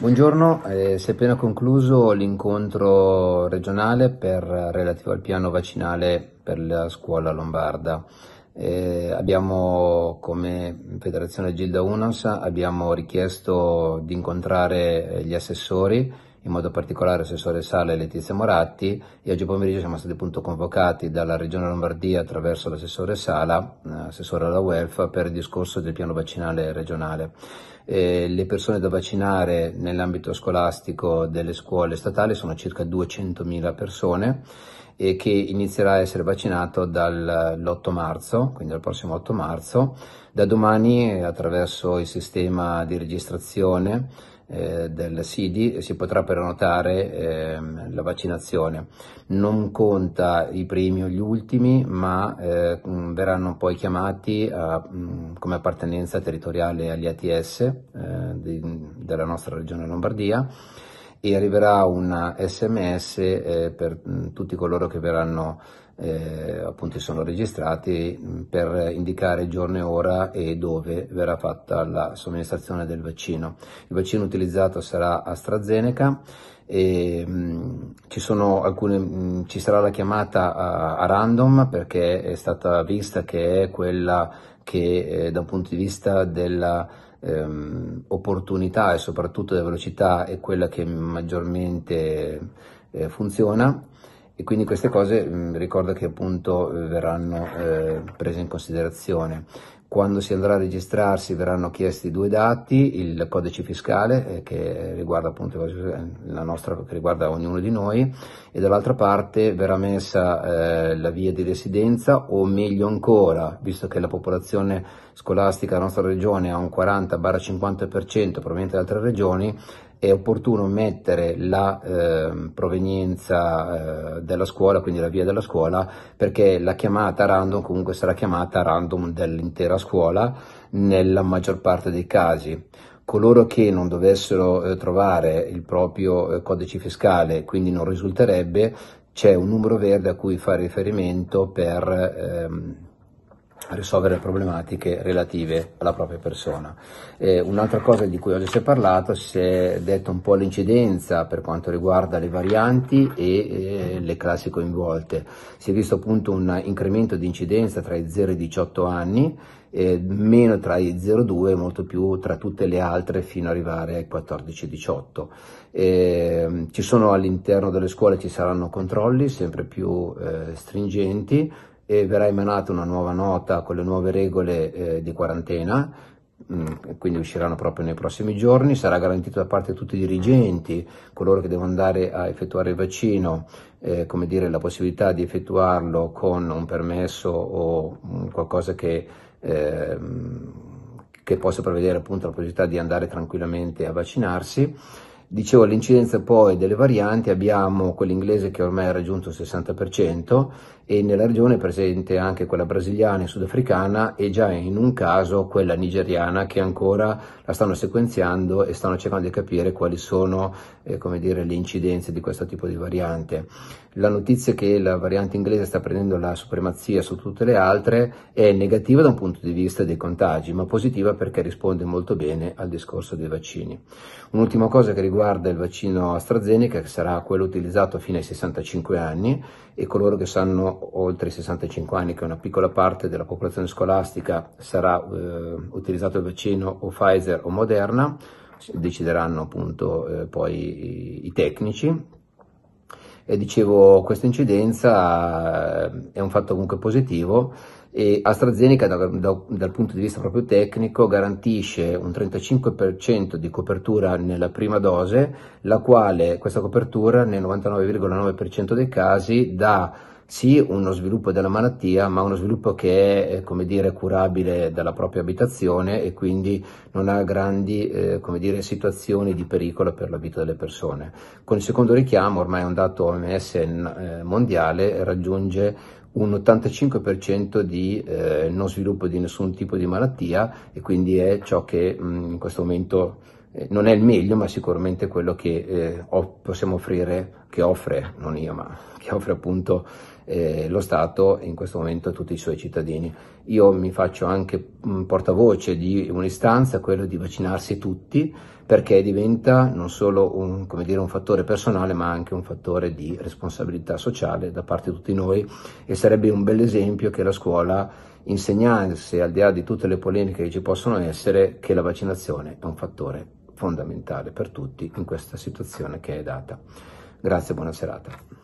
Buongiorno, eh, si è appena concluso l'incontro regionale per, relativo al piano vaccinale per la scuola lombarda. Eh, abbiamo come Federazione Gilda Unans abbiamo richiesto di incontrare eh, gli assessori, in modo particolare l'assessore Sale e Letizia Moratti e oggi pomeriggio siamo stati appunto convocati dalla Regione Lombardia attraverso l'Assessore Sala, eh, Assessore alla Welfa, per il discorso del piano vaccinale regionale. Eh, le persone da vaccinare nell'ambito scolastico delle scuole statali sono circa 200.000 persone e che inizierà a essere vaccinato dall'8 marzo, quindi dal prossimo 8 marzo. Da domani attraverso il sistema di registrazione eh, del SIDI si potrà prenotare eh, la vaccinazione. Non conta i primi o gli ultimi, ma eh, mm, verranno poi chiamati a, mm, come appartenenza territoriale agli ATS eh, di, della nostra regione Lombardia e arriverà un sms eh, per mm, tutti coloro che verranno eh, appunto sono registrati mm, per indicare giorno e ora e dove verrà fatta la somministrazione del vaccino. Il vaccino utilizzato sarà AstraZeneca e, ehm, mh, ci, alcune, mh, mm, ci, sarà la chiamata a, a, random perché è stata vista che è quella che eh, da un punto di vista della ehm, opportunità e soprattutto della velocità è quella che maggiormente eh, funziona e quindi queste cose mh, mm, ricordo che appunto verranno eh, prese in considerazione. Quando si andrà a registrarsi verranno chiesti due dati, il codice fiscale eh, che riguarda appunto eh, la nostra, che riguarda ognuno di noi e dall'altra parte verrà messa eh, la via di residenza o meglio ancora, visto che la popolazione scolastica della nostra regione ha un 40-50% proveniente da altre regioni, è opportuno mettere la eh, provenienza eh, della scuola, quindi la via della scuola, perché la chiamata random comunque sarà chiamata random dell'intera scuola nella maggior parte dei casi coloro che non dovessero eh, trovare il proprio eh, codice fiscale, quindi non risulterebbe, c'è un numero verde a cui fare riferimento per ehm, risolvere problematiche relative alla propria persona. Eh, un'altra cosa di cui oggi si è parlato, si è detto un po' l'incidenza per quanto riguarda le varianti e eh, le classi coinvolte. Si è visto appunto un incremento di incidenza tra i 0 e i 18 anni, eh, meno tra i 0 e 2, molto più tra tutte le altre fino ad arrivare ai 14-18. e Eh, ci sono all'interno delle scuole, ci saranno controlli sempre più eh, stringenti, e verrà emanata una nuova nota con le nuove regole eh, di quarantena, mh, mm, quindi usciranno proprio nei prossimi giorni, sarà garantito da parte di tutti i dirigenti, coloro che devono andare a effettuare il vaccino, eh, come dire, la possibilità di effettuarlo con un permesso o mh, mm, qualcosa che... Eh, che possa prevedere appunto la possibilità di andare tranquillamente a vaccinarsi Dicevo, l'incidenza poi delle varianti, abbiamo quell'inglese che ormai ha raggiunto il 60% e nella regione è presente anche quella brasiliana e sudafricana e già in un caso quella nigeriana che ancora la stanno sequenziando e stanno cercando di capire quali sono eh, dire, le incidenze di questo tipo di variante. La notizia che la variante inglese sta prendendo la supremazia su tutte le altre è negativa da un punto di vista dei contagi, ma positiva perché risponde molto bene al discorso dei vaccini. Un'ultima cosa che riguarda riguarda il vaccino AstraZeneca, che sarà quello utilizzato fino ai 65 anni e coloro che sanno oltre i 65 anni, che una piccola parte della popolazione scolastica, sarà eh, utilizzato il vaccino o Pfizer o Moderna, decideranno appunto eh, poi i, i tecnici. E dicevo, questa incidenza eh, è un fatto comunque positivo e AstraZeneca da, da, dal punto di vista proprio tecnico garantisce un 35% di copertura nella prima dose, la quale questa copertura nel 99,9% dei casi dà sì uno sviluppo della malattia, ma uno sviluppo che è eh, come dire, curabile dalla propria abitazione e quindi non ha grandi eh, come dire, situazioni di pericolo per la vita delle persone. Con il secondo richiamo, ormai è un dato OMS eh, mondiale, raggiunge un 85% di eh, non sviluppo di nessun tipo di malattia e quindi è ciò che mh, mm, in questo momento eh, non è il meglio, ma sicuramente quello che eh, possiamo offrire che offre, non io, ma che offre appunto eh, lo Stato in questo momento a tutti i suoi cittadini. Io mi faccio anche mh, mm, portavoce di un'istanza, quello di vaccinarsi tutti, perché diventa non solo un, dire, un, fattore personale, ma anche un fattore di responsabilità sociale da parte di tutti noi e sarebbe un bel esempio che la scuola insegnasse, al di là di tutte le polemiche che ci possono essere, che la vaccinazione è un fattore fondamentale per tutti in questa situazione che è data. Grazie, buona serata.